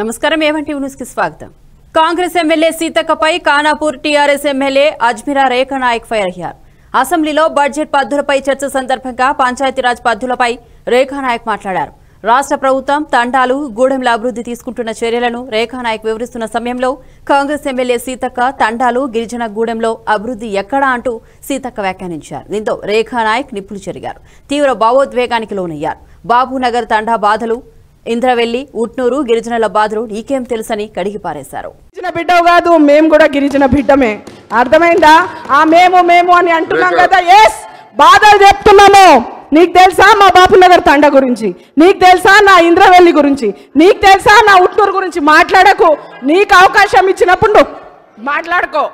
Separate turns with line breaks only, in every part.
నమస్కారం ఏవంటి న్యూస్ కి స్వాగతం కాంగ్రెస్ ఎమ్మెల్యే సీతక్కపై Khanapur TRS MLA Ajmeera Rekha Nayak fire అయ్యారు అసెంబ్లీలో బడ్జెట్ పద్దులపై చర్చ సందర్భంగా పంచాయతీరాజ్ పద్దులపై రేఖా నాయక్ మాట్లాడారు రాష్ట్ర ప్రభుత్వం తండాలు గూడెంల అభివృద్ధి తీసుకుంటున్న చర్యలను రేఖానాయక్ వివరిస్తున్న సమయంలో కాంగ్రెస్ ఎమ్మెల్యే సీతక్క తండాలు గిరిజన గూడెంలో అభివృద్ధి ఎక్కడా అంటూ సీతక్క వ్యాఖ్యానించారు దీంతో రేఖానాయక్ నిప్పులు చెరిగారు తీవ్ర భావోద్వేగానికి లోనయ్యారు బాబునగర్ తండా బాధలు ఇంద్రవెల్లి ఉట్నూరు గిరిజనుల బాధలు నీకేం తెలుసని కడిగి పారేశారు
గిరిజన బిడ్డవు కాదు మేము కూడా గిరిజన బిడ్డమే అర్థమైందా ఆ మేము మేము అని అంటున్నాం కదా ఎస్ బాధలు చెప్తున్నాము నీకు తెలుసా మా నగర్ తండ గురించి నీకు తెలుసా నా ఇంద్రవెల్లి గురించి నీకు తెలుసా నా ఉట్నూరు గురించి మాట్లాడకు నీకు అవకాశం ఇచ్చినప్పుడు మాట్లాడుకో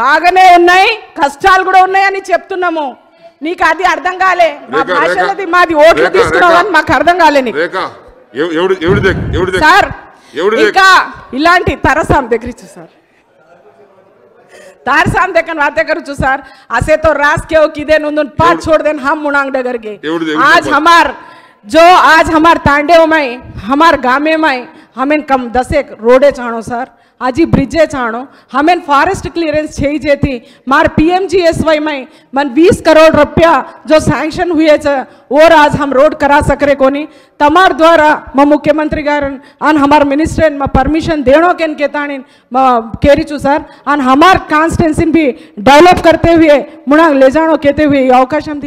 బాగానే ఉన్నాయి కష్టాలు కూడా ఉన్నాయని చెప్తున్నాము అది అర్థం మా భాషలది మాది ఓట్లు తీసుకున్నావని అర్థం సార్ ఇలాంటి సార్ तार साम देखन बातें चु सर तो रास के किदे नुन पाँच छोड़ देन हम मुनांग डगर के आज हमार जो आज हमार तांडे में हमार गामे में हमें कम दसे रोडे चाणो सर આજે બ્રિજે છાણો હમે ફોરેસ્ટ ક્લિયરેंस થઈ જેથી માર पीएमजीएसवाई માં મન 20 કરોડ રૂપિયા જો સેન્ક્શન હુએ છે ઓર આજ હમ રોડ કરા સકરે કોની તમાર દ્વારા મ મુખ્યમંત્રી ગારન અન હમાર મિનિસ્ટર એન મ પરમિશન દેણો કેન કેતાણી મ કેરીચુ સર અન હમાર कांस्टेंसी भी डेवलप करते हुए मुणांग ले जानो कहते हुए अवकाश हम